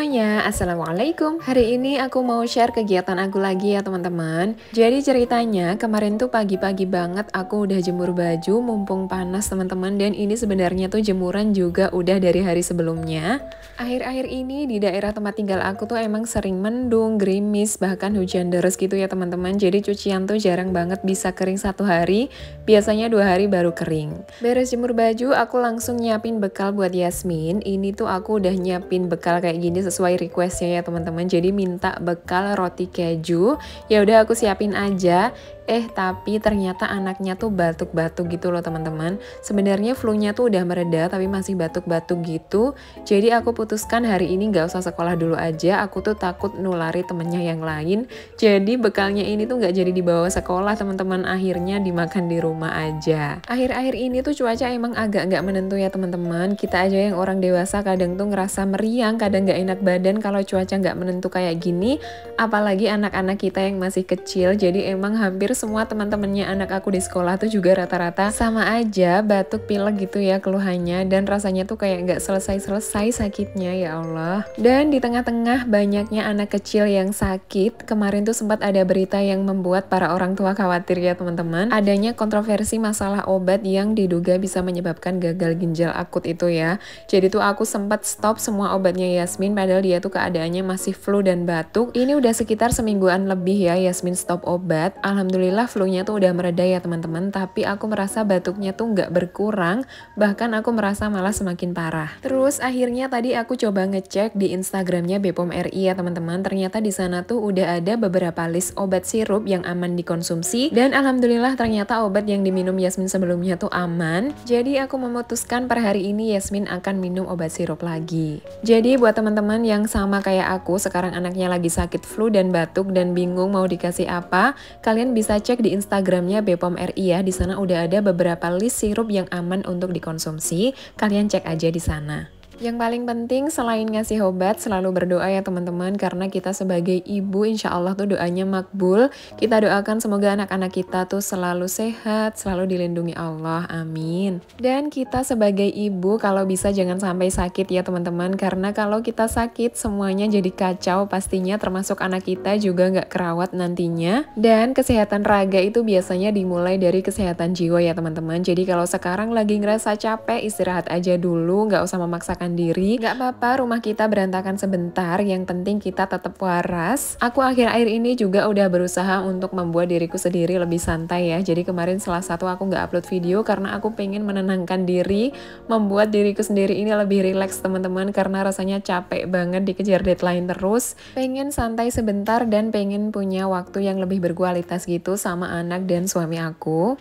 semuanya, Assalamualaikum Hari ini aku mau share kegiatan aku lagi ya teman-teman Jadi ceritanya kemarin tuh pagi-pagi banget aku udah jemur baju mumpung panas teman-teman Dan ini sebenarnya tuh jemuran juga udah dari hari sebelumnya Akhir-akhir ini di daerah tempat tinggal aku tuh emang sering mendung, gerimis, bahkan hujan deras gitu ya teman-teman Jadi cucian tuh jarang banget bisa kering satu hari, biasanya dua hari baru kering Beres jemur baju aku langsung nyiapin bekal buat Yasmin Ini tuh aku udah nyiapin bekal kayak gini sesuai requestnya ya teman-teman jadi minta bekal roti keju ya udah aku siapin aja eh tapi ternyata anaknya tuh batuk-batuk gitu loh teman-teman sebenarnya flu-nya tuh udah mereda tapi masih batuk-batuk gitu jadi aku putuskan hari ini nggak usah sekolah dulu aja aku tuh takut nulari temennya yang lain jadi bekalnya ini tuh nggak jadi dibawa sekolah teman-teman akhirnya dimakan di rumah aja akhir-akhir ini tuh cuaca emang agak nggak menentu ya teman-teman kita aja yang orang dewasa kadang tuh ngerasa meriang kadang nggak enak berat badan kalau cuaca nggak menentu kayak gini, apalagi anak-anak kita yang masih kecil. Jadi emang hampir semua teman-temannya anak aku di sekolah tuh juga rata-rata sama aja batuk pilek gitu ya keluhannya dan rasanya tuh kayak nggak selesai-selesai sakitnya ya Allah. Dan di tengah-tengah banyaknya anak kecil yang sakit, kemarin tuh sempat ada berita yang membuat para orang tua khawatir ya teman-teman. Adanya kontroversi masalah obat yang diduga bisa menyebabkan gagal ginjal akut itu ya. Jadi tuh aku sempat stop semua obatnya Yasmin padahal dia tuh keadaannya masih flu dan batuk. Ini udah sekitar semingguan lebih ya Yasmin stop obat. Alhamdulillah flu-nya tuh udah mereda ya teman-teman, tapi aku merasa batuknya tuh nggak berkurang, bahkan aku merasa malah semakin parah. Terus akhirnya tadi aku coba ngecek di Instagramnya Bepom RI ya teman-teman, ternyata di sana tuh udah ada beberapa list obat sirup yang aman dikonsumsi dan alhamdulillah ternyata obat yang diminum Yasmin sebelumnya tuh aman. Jadi aku memutuskan per hari ini Yasmin akan minum obat sirup lagi. Jadi buat teman-teman teman yang sama kayak aku sekarang anaknya lagi sakit flu dan batuk dan bingung mau dikasih apa, kalian bisa cek di Instagramnya Bepom RI ya. Di sana udah ada beberapa list sirup yang aman untuk dikonsumsi. Kalian cek aja di sana. Yang paling penting selain ngasih obat selalu berdoa ya teman-teman karena kita sebagai ibu insya Allah tuh doanya makbul. Kita doakan semoga anak-anak kita tuh selalu sehat, selalu dilindungi Allah. Amin. Dan kita sebagai ibu kalau bisa jangan sampai sakit ya teman-teman karena kalau kita sakit semuanya jadi kacau pastinya termasuk anak kita juga nggak kerawat nantinya. Dan kesehatan raga itu biasanya dimulai dari kesehatan jiwa ya teman-teman. Jadi kalau sekarang lagi ngerasa capek istirahat aja dulu nggak usah memaksakan mandiri. Gak apa-apa rumah kita berantakan sebentar, yang penting kita tetap waras. Aku akhir-akhir ini juga udah berusaha untuk membuat diriku sendiri lebih santai ya. Jadi kemarin salah satu aku gak upload video karena aku pengen menenangkan diri, membuat diriku sendiri ini lebih rileks teman-teman karena rasanya capek banget dikejar deadline terus. Pengen santai sebentar dan pengen punya waktu yang lebih berkualitas gitu sama anak dan suami aku.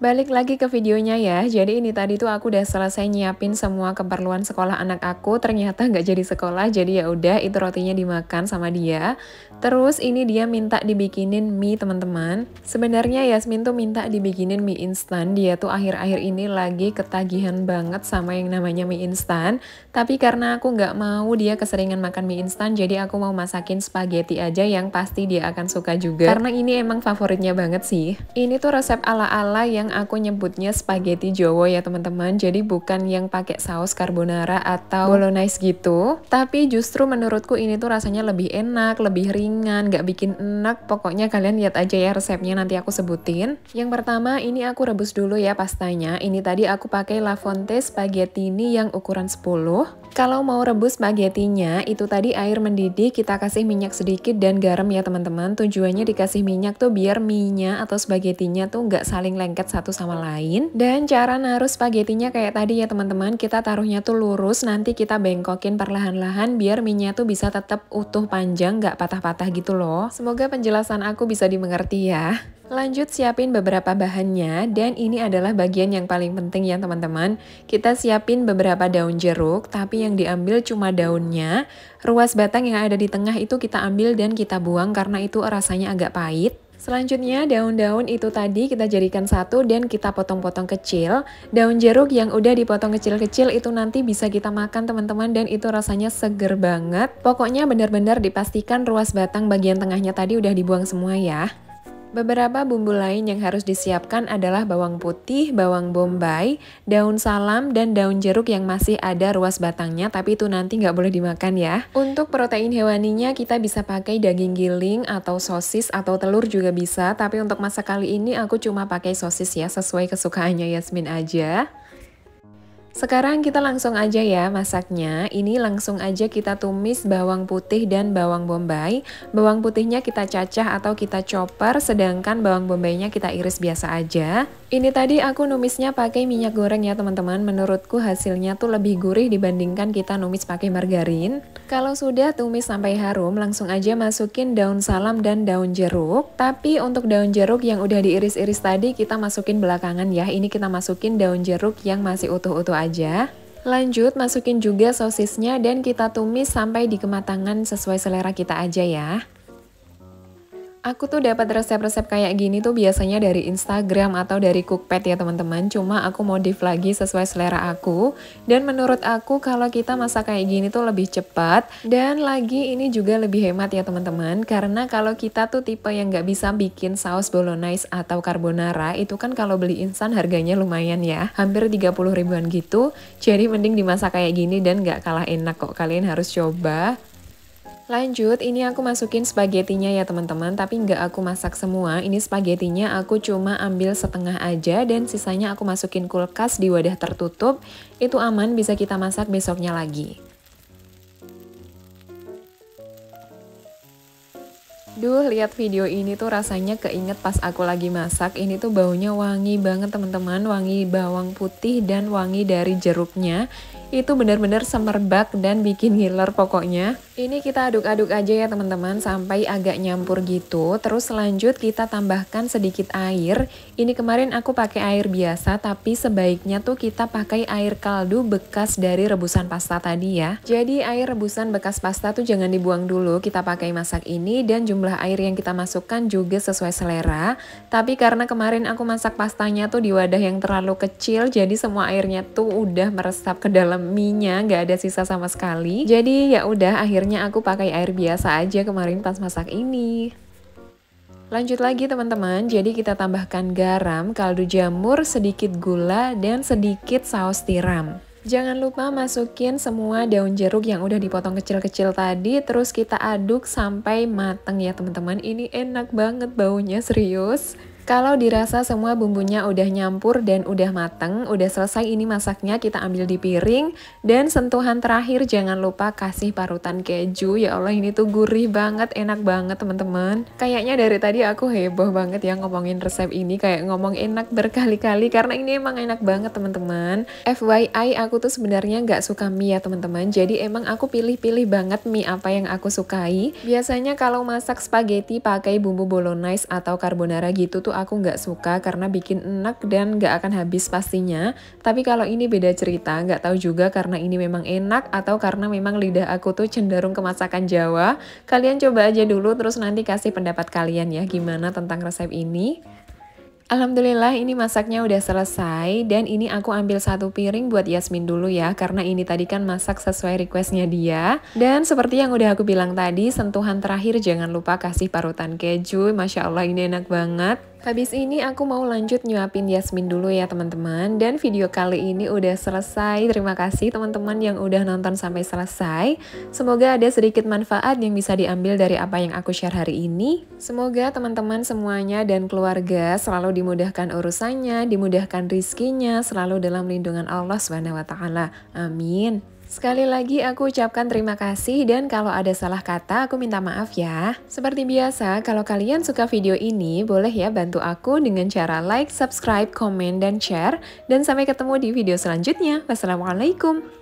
Balik lagi ke videonya ya, jadi ini tadi tuh aku udah selesai nyiapin semua keperluan sekolah anak aku, ternyata nggak jadi sekolah, jadi ya udah itu rotinya dimakan sama dia. Terus ini dia minta dibikinin mie teman-teman. Sebenarnya Yasmin tuh minta dibikinin mie instan, dia tuh akhir-akhir ini lagi ketagihan banget sama yang namanya mie instan. Tapi karena aku nggak mau dia keseringan makan mie instan, jadi aku mau masakin spaghetti aja yang pasti dia akan suka juga. Karena ini emang favoritnya banget sih. Ini tuh resep ala-ala yang aku nyebutnya spaghetti jowo ya teman-teman. Jadi bukan yang pakai saus carbonara atau bolognese gitu. Tapi justru menurutku ini tuh rasanya lebih enak, lebih ringan, gak bikin enak. Pokoknya kalian lihat aja ya resepnya nanti aku sebutin. Yang pertama ini aku rebus dulu ya pastanya. Ini tadi aku pakai La Fonte ini yang ukuran 10. Kalau mau rebus spaghetti-nya itu tadi air mendidih, kita kasih minyak sedikit dan garam ya teman-teman. Tujuannya dikasih minyak tuh biar minyak atau spaghetti-nya tuh nggak saling lengket satu sama lain. Dan cara naruh spaghettinya kayak tadi ya teman-teman, kita taruhnya tuh lurus, nanti kita bengkokin perlahan-lahan biar minyak tuh bisa tetap utuh panjang, nggak patah-patah gitu loh. Semoga penjelasan aku bisa dimengerti ya. Lanjut siapin beberapa bahannya dan ini adalah bagian yang paling penting ya teman-teman. Kita siapin beberapa daun jeruk tapi yang diambil cuma daunnya. Ruas batang yang ada di tengah itu kita ambil dan kita buang karena itu rasanya agak pahit. Selanjutnya daun-daun itu tadi kita jadikan satu dan kita potong-potong kecil. Daun jeruk yang udah dipotong kecil-kecil itu nanti bisa kita makan teman-teman dan itu rasanya seger banget. Pokoknya benar-benar dipastikan ruas batang bagian tengahnya tadi udah dibuang semua ya. Beberapa bumbu lain yang harus disiapkan adalah bawang putih, bawang bombay, daun salam, dan daun jeruk yang masih ada ruas batangnya, tapi itu nanti nggak boleh dimakan ya. Untuk protein hewaninya kita bisa pakai daging giling atau sosis atau telur juga bisa, tapi untuk masa kali ini aku cuma pakai sosis ya, sesuai kesukaannya Yasmin aja. Sekarang kita langsung aja ya masaknya. Ini langsung aja kita tumis bawang putih dan bawang bombay. Bawang putihnya kita cacah atau kita chopper, sedangkan bawang bombaynya kita iris biasa aja. Ini tadi aku numisnya pakai minyak goreng ya teman-teman. Menurutku hasilnya tuh lebih gurih dibandingkan kita numis pakai margarin. Kalau sudah tumis sampai harum, langsung aja masukin daun salam dan daun jeruk. Tapi untuk daun jeruk yang udah diiris-iris tadi kita masukin belakangan ya. Ini kita masukin daun jeruk yang masih utuh-utuh aja. Lanjut, masukin juga sosisnya dan kita tumis sampai di kematangan sesuai selera kita aja ya. Aku tuh dapat resep-resep kayak gini tuh biasanya dari Instagram atau dari Cookpad ya teman-teman. Cuma aku modif lagi sesuai selera aku. Dan menurut aku kalau kita masak kayak gini tuh lebih cepat dan lagi ini juga lebih hemat ya teman-teman. Karena kalau kita tuh tipe yang nggak bisa bikin saus bolognese atau carbonara itu kan kalau beli instan harganya lumayan ya, hampir 30 ribuan gitu. Jadi mending dimasak kayak gini dan nggak kalah enak kok. Kalian harus coba. Lanjut, ini aku masukin spagettinya ya teman-teman, tapi nggak aku masak semua. Ini spagettinya aku cuma ambil setengah aja dan sisanya aku masukin kulkas di wadah tertutup. Itu aman, bisa kita masak besoknya lagi. Duh, lihat video ini tuh rasanya keinget pas aku lagi masak. Ini tuh baunya wangi banget teman-teman, wangi bawang putih dan wangi dari jeruknya. Itu benar-benar semerbak dan bikin ngiler pokoknya. Ini kita aduk-aduk aja ya teman-teman sampai agak nyampur gitu. Terus lanjut kita tambahkan sedikit air. Ini kemarin aku pakai air biasa tapi sebaiknya tuh kita pakai air kaldu bekas dari rebusan pasta tadi ya. Jadi air rebusan bekas pasta tuh jangan dibuang dulu. Kita pakai masak ini dan jumlah air yang kita masukkan juga sesuai selera. Tapi karena kemarin aku masak pastanya tuh di wadah yang terlalu kecil jadi semua airnya tuh udah meresap ke dalam minyak, nggak ada sisa sama sekali. Jadi ya udah akhirnya Makanya aku pakai air biasa aja kemarin pas masak ini. Lanjut lagi teman-teman, jadi kita tambahkan garam, kaldu jamur, sedikit gula, dan sedikit saus tiram. Jangan lupa masukin semua daun jeruk yang udah dipotong kecil-kecil tadi, terus kita aduk sampai mateng ya teman-teman. Ini enak banget baunya, serius. Kalau dirasa semua bumbunya udah nyampur dan udah mateng, udah selesai ini masaknya kita ambil di piring dan sentuhan terakhir jangan lupa kasih parutan keju. Ya Allah ini tuh gurih banget, enak banget teman-teman. Kayaknya dari tadi aku heboh banget ya ngomongin resep ini kayak ngomong enak berkali-kali karena ini emang enak banget teman-teman. FYI aku tuh sebenarnya nggak suka mie ya teman-teman. Jadi emang aku pilih-pilih banget mie apa yang aku sukai. Biasanya kalau masak spaghetti pakai bumbu bolognese atau carbonara gitu tuh aku nggak suka karena bikin enak dan nggak akan habis pastinya. Tapi kalau ini beda cerita, nggak tahu juga karena ini memang enak atau karena memang lidah aku tuh cenderung ke masakan Jawa. Kalian coba aja dulu terus nanti kasih pendapat kalian ya gimana tentang resep ini. Alhamdulillah ini masaknya udah selesai dan ini aku ambil satu piring buat Yasmin dulu ya karena ini tadi kan masak sesuai requestnya dia dan seperti yang udah aku bilang tadi sentuhan terakhir jangan lupa kasih parutan keju Masya Allah ini enak banget Habis ini aku mau lanjut nyuapin Yasmin dulu ya teman-teman Dan video kali ini udah selesai Terima kasih teman-teman yang udah nonton sampai selesai Semoga ada sedikit manfaat yang bisa diambil dari apa yang aku share hari ini Semoga teman-teman semuanya dan keluarga selalu dimudahkan urusannya Dimudahkan rizkinya Selalu dalam lindungan Allah SWT Amin Sekali lagi aku ucapkan terima kasih dan kalau ada salah kata aku minta maaf ya. Seperti biasa, kalau kalian suka video ini, boleh ya bantu aku dengan cara like, subscribe, komen, dan share. Dan sampai ketemu di video selanjutnya. Wassalamualaikum.